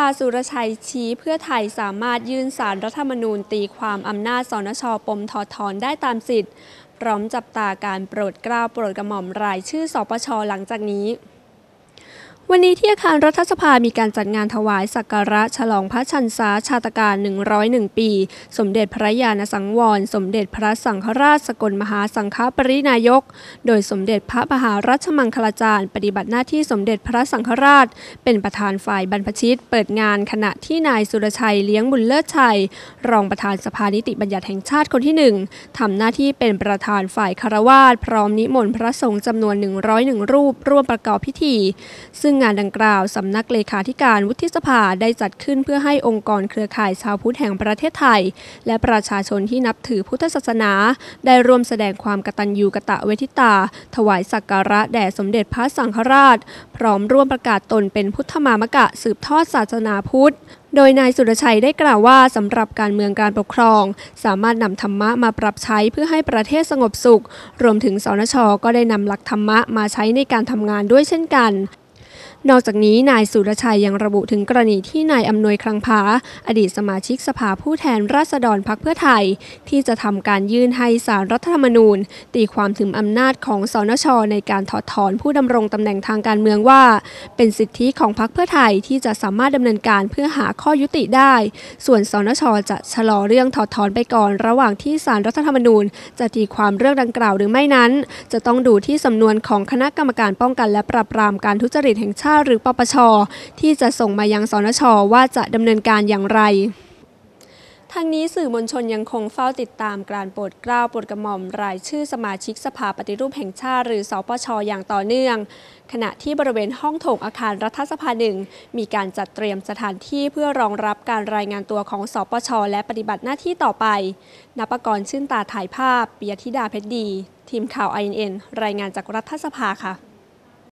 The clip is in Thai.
ทาสุรชัยชี้เพื่อไทยสามารถยื่นสารรัฐธรรมนูญตีความอำนาจสนช ปมถอดถอนได้ตามสิทธิ์ พร้อมจับตาการโปรดเกล้าโปรดกระหม่อมรายชื่อ สปช หลังจากนี้วันนี้ที่อาคารรัฐสภา มีการจัดงานถวายสักการะฉลองพระชันษาชาตการ101 ปี สมเด็จพระญาณสังวร สมเด็จพระสังฆราช สกลมหาสังฆปรินายก โดยสมเด็จพระมหารัชมังคลาจารย์ปฏิบัติหน้าที่สมเด็จพระสังฆราช เป็นประธานฝ่ายบรรพชิต เปิดงานขณะที่นายสุรชัย เลี้ยงบุญเลิศชัย รองประธานสภานิติบัญญัติแห่งชาติคนที่1ทำหน้าที่เป็นประธานฝ่ายคารวาสพร้อมนิมนต์พระสงฆ์จำนวน 101 รูป ร่วมประกอบพิธี ซึ่งงานดังกล่าวสำนักเลขาธิการวุฒิสภาได้จัดขึ้นเพื่อให้องค์กรเครือข่ายชาวพุทธแห่งประเทศไทยและประชาชนที่นับถือพุทธศาสนาได้ร่วมแสดงความกตัญญูกะตะเวทิตาถวายสักการะแด่สมเด็จพระสังฆราชพร้อมร่วมประกาศตนเป็นพุทธมามกะสืบทอดศาสนาพุทธโดยนายสุรชัยได้กล่าวว่าสำหรับการเมืองการปกครองสามารถนำธรรมะมาปรับใช้เพื่อให้ประเทศสงบสุขรวมถึงสนชก็ได้นำหลักธรรมะมาใช้ในการทำงานด้วยเช่นกันนอกจากนี้นายสุรชัยยังระบุถึงกรณีที่นายอำนวยคลังพาอดีตสมาชิกสภาผู้แทนราษฎรพักเพื่อไทย ที่จะทำการยื่นให้สารรัฐธรรมนูญ ตีความถึงอำนาจของสนช ในการถอดถอนผู้ดำรงตำแหน่งทางการเมืองว่าเป็นสิทธิของพักเพื่อไทยที่จะสามารถดำเนินการเพื่อหาข้อยุติได้ ส่วนสนชจะชะลอเรื่องถอดถอนไปก่อนระหว่างที่สารรัฐธรรมนูญจะตีความเรื่องดังกล่าวหรือไม่นั้น จะต้องดูที่สำนวนของคณะกรรมการป้องกัน และปราบปรามการทุจริตแห่งชาติาหรือปปชที่จะส่งมายังสนช ว่าจะดำเนินการอย่างไร ทั้งนี้สื่อมวลชนยังคงเฝ้าติดตามการโปรดเกล้าโปรดกระหม่อม รายชื่อสมาชิกสภาปฏิรูปแห่งชาติ หรือสอปชออย่างต่อเนื่อง ขณะที่บริเวณห้องโถง อาคารรัฐสภาหนึ่งมีการจัดเตรียมสถานที่เพื่อรองรับการรายงานตัวของสอปชและปฏิบัติหน้าที่ต่อไป นปกรชื่นตาถ่ายภาพเปียธิดาเพชรดี ทีมข่าวอ็นรายงานจากรัฐสภาค่ะ